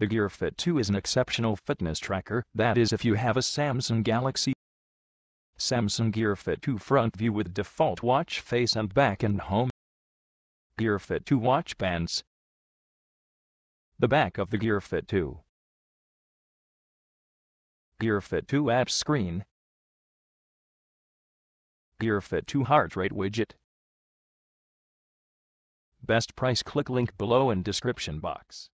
The Gear Fit 2 is an exceptional fitness tracker, that is if you have a Samsung Galaxy Samsung Gear Fit 2 front view with default watch face and back and home Gear Fit 2 watch bands The back of the Gear Fit 2 Gear Fit 2 app screen Gear Fit 2 heart rate widget Best price click link below in description box